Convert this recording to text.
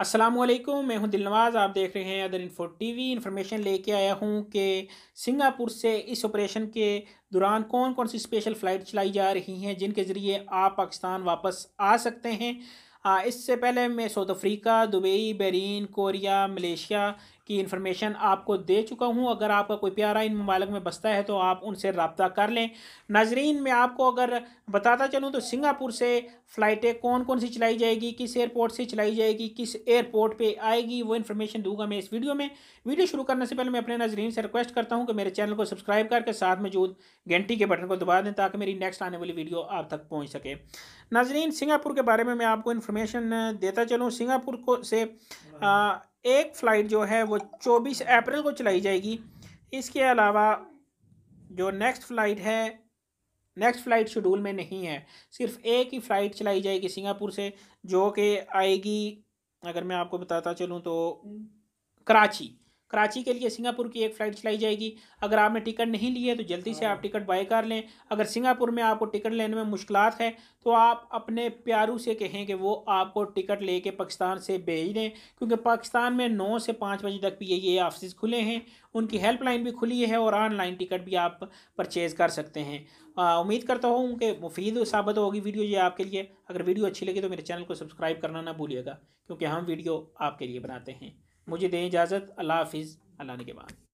अस्सलाम वालेकुम मैं हूं दिलनवाज आप देख रहे हैं अदर इन्फो वी इन्फॉर्मेशन लेके आया हूं कि सिंगापुर से इस ऑपरेशन के दौरान कौन कौन सी स्पेशल फ़्लाइट चलाई जा रही हैं जिनके ज़रिए आप पाकिस्तान वापस आ सकते हैं इससे पहले मैं South Africa Dubai Bahrain Korea Malaysia की इन्फॉर्मेशन आपको दे चुका हूँ अगर आपका कोई प्यारा इन ममालक में बसता है तो आप उनसे रबता कर लें नाजरीन मैं आपको अगर बताता चलूँ तो सिंगापुर से फ़्लाइटें कौन कौन सी चलाई जाएगी किस एयरपोर्ट से चलाई जाएगी किस एयरपोर्ट पर आएगी वो इन्फॉर्मेशन दूंगा मैं इस वीडियो में वीडियो शुरू करने से पहले मैं अपने नाजरीन से रिक्वेस्ट करता हूँ कि मेरे चैनल को सब्सक्राइब करके साथ मौजूद घंटी के बटन को दबा दें ताकि मेरी नेक्स्ट आने वाली वीडियो आप तक पहुँच सके नाजरीन सिंगापुर के बारे में मैं आपको इन्फॉर्मेशन देता चलूँ सिंगापुर को से आ, एक फ़्लाइट जो है वो चौबीस अप्रैल को चलाई जाएगी इसके अलावा जो नेक्स्ट फ़्लाइट है नेक्स्ट फ़्लाइट शेड्यूल में नहीं है सिर्फ एक ही फ़्लाइट चलाई जाएगी सिंगापुर से जो कि आएगी अगर मैं आपको बताता चलूँ तो कराची कराची के लिए सिंगापुर की एक फ़्लाइट चलाई जाएगी अगर आपने टिकट नहीं ली है तो जल्दी से आप हाँ। टिकट बाय कर लें अगर सिंगापुर में आपको टिकट लेने में मुश्किल है तो आप अपने प्यारू से कहें कि वो आपको टिकट ले कर पाकिस्तान से भेज दें क्योंकि पाकिस्तान में नौ से पाँच बजे तक भी ये ये ऑफिस खुले हैं उनकी हेल्पलाइन भी खुली है और ऑनलाइन टिकट भी आप परचेज़ कर सकते हैं उम्मीद करता हूँ कि मुफीद साबित होगी वीडियो ये आपके लिए अगर वीडियो अच्छी लगी तो मेरे चैनल को सब्सक्राइब करना ना भूलिएगा क्योंकि हम वीडियो आपके लिए बनाते हैं मुझे दें इजाज़त अल्लाह हाफिज़ अल्लाह के बाद